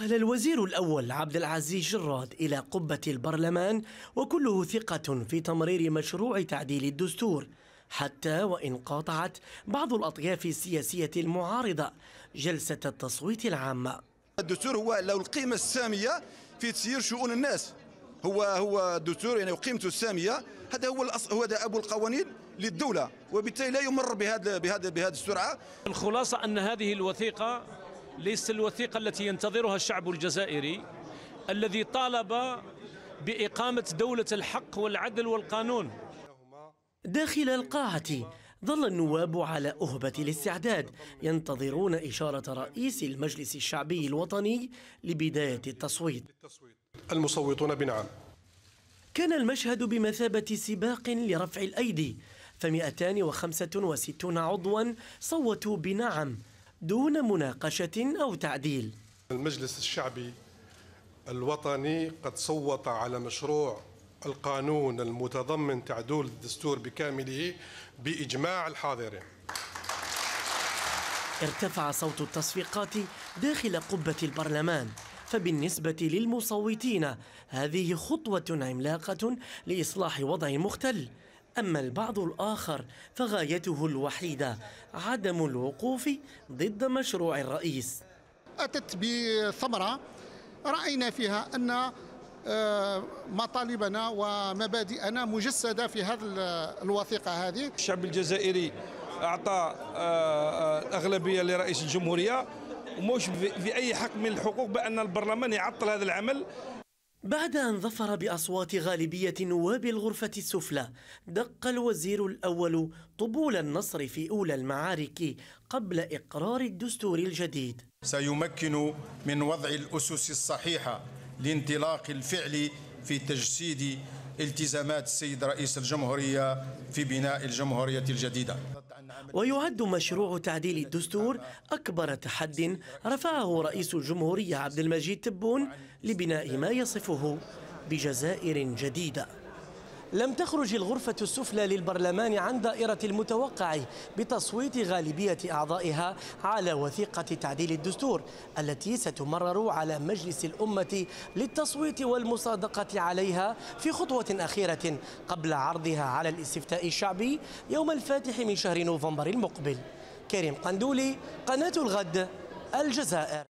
قال الوزير الأول عبد العزيز جراد إلى قبة البرلمان وكله ثقة في تمرير مشروع تعديل الدستور حتى وإن قاطعت بعض الأطياف السياسية المعارضة جلسة التصويت العامة الدستور هو له القيمة السامية في تسيير شؤون الناس هو هو الدستور يعني وقيمته السامية هذا هو هو أبو القوانين للدولة وبالتالي لا يمر بهذا بهذا بهذه السرعة الخلاصة أن هذه الوثيقة ليس الوثيقة التي ينتظرها الشعب الجزائري الذي طالب بإقامة دولة الحق والعدل والقانون داخل القاعة ظل النواب على أهبة الاستعداد ينتظرون إشارة رئيس المجلس الشعبي الوطني لبداية التصويت المصوتون بنعم كان المشهد بمثابة سباق لرفع الأيدي ف265 عضوا صوتوا بنعم دون مناقشة أو تعديل المجلس الشعبي الوطني قد صوت على مشروع القانون المتضمن تعدول الدستور بكامله بإجماع الحاضرين ارتفع صوت التصفيقات داخل قبة البرلمان فبالنسبة للمصوتين هذه خطوة عملاقة لإصلاح وضع مختل أما البعض الآخر فغايته الوحيدة عدم الوقوف ضد مشروع الرئيس أتت بثمرة رأينا فيها أن آه، مطالبنا ومبادئنا مجسدة في هذه الوثيقة هذه الشعب الجزائري أعطى الأغلبية آه، آه، لرئيس الجمهورية وموش في أي حق من الحقوق بأن البرلمان يعطل هذا العمل بعد أن ظفر بأصوات غالبية نواب الغرفة السفلى دق الوزير الأول طبول النصر في أولى المعارك قبل إقرار الدستور الجديد سيمكن من وضع الأسس الصحيحة لانطلاق الفعل في تجسيد التزامات السيد رئيس الجمهورية في بناء الجمهورية الجديدة ويعد مشروع تعديل الدستور أكبر تحد رفعه رئيس الجمهورية عبد المجيد تبون لبناء ما يصفه بجزائر جديدة لم تخرج الغرفة السفلى للبرلمان عن دائرة المتوقع بتصويت غالبية أعضائها على وثيقة تعديل الدستور التي ستمرر على مجلس الأمة للتصويت والمصادقة عليها في خطوة أخيرة قبل عرضها على الاستفتاء الشعبي يوم الفاتح من شهر نوفمبر المقبل كريم قندولي قناة الغد الجزائر